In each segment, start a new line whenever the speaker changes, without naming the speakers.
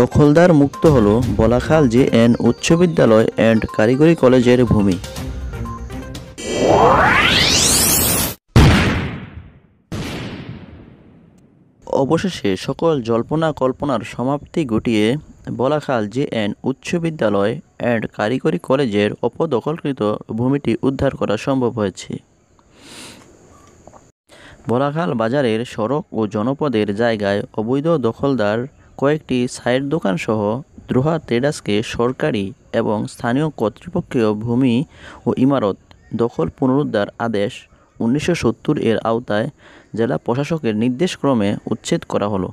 দখলদার মুক্ত হল বলাখাল জে এন উচ্চ বিদ্যালয় অ্যান্ড কারিগরি কলেজের ভূমি অবশেষে সকল জল্পনা কল্পনার সমাপ্তি ঘটিয়ে বলাখাল জে এন উচ্চ বিদ্যালয় অ্যান্ড কারিগরি কলেজের অপদখলকৃত ভূমিটি উদ্ধার করা সম্ভব হয়েছে বলাখাল বাজারের সড়ক ও জনপদের জায়গায় অবৈধ দখলদার কয়েকটি সাইড দোকানসহ দ্রোহা ট্রেডার্সকে সরকারি এবং স্থানীয় কর্তৃপক্ষীয় ভূমি ও ইমারত দখল পুনরুদ্ধার আদেশ উনিশশো সত্তর এর আওতায় জেলা প্রশাসকের নির্দেশক্রমে উচ্ছেদ করা হলো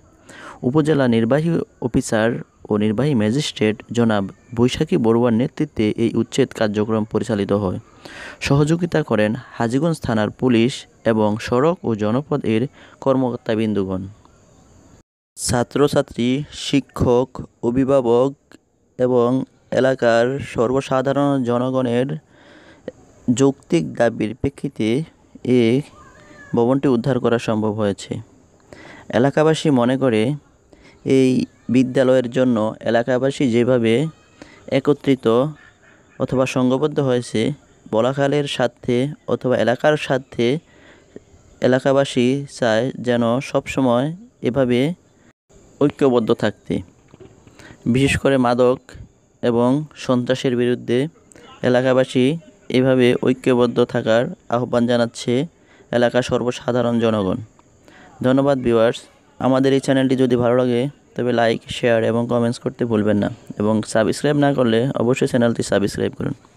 উপজেলা নির্বাহী অফিসার ও নির্বাহী ম্যাজিস্ট্রেট জনাব বৈশাখী বড়ুয়ার নেতৃত্বে এই উচ্ছেদ কার্যক্রম পরিচালিত হয় সহযোগিতা করেন হাজিগঞ্জ থানার পুলিশ এবং সড়ক ও জনপদ এর বিন্দুগণ ছাত্রছাত্রী শিক্ষক অভিভাবক এবং এলাকার সর্বসাধারণ জনগণের যৌক্তিক দাবির প্রেক্ষিতে এ ভবনটি উদ্ধার করা সম্ভব হয়েছে এলাকাবাসী মনে করে এই বিদ্যালয়ের জন্য এলাকাবাসী যেভাবে একত্রিত অথবা সংঘবদ্ধ হয়েছে বলাকালের স্বার্থে অথবা এলাকার স্বার্থে এলাকাবাসী চায় যেন সবসময় এভাবে ঐক্যবদ্ধ থাকতে বিশেষ করে মাদক এবং সন্ত্রাসের বিরুদ্ধে এলাকাবাসী এভাবে ঐক্যবদ্ধ থাকার আহ্বান জানাচ্ছে এলাকা সর্বসাধারণ জনগণ ধন্যবাদ ভিউয়ার্স আমাদের এই চ্যানেলটি যদি ভালো লাগে তবে লাইক শেয়ার এবং কমেন্টস করতে ভুলবেন না এবং সাবস্ক্রাইব না করলে অবশ্যই চ্যানেলটি সাবস্ক্রাইব করুন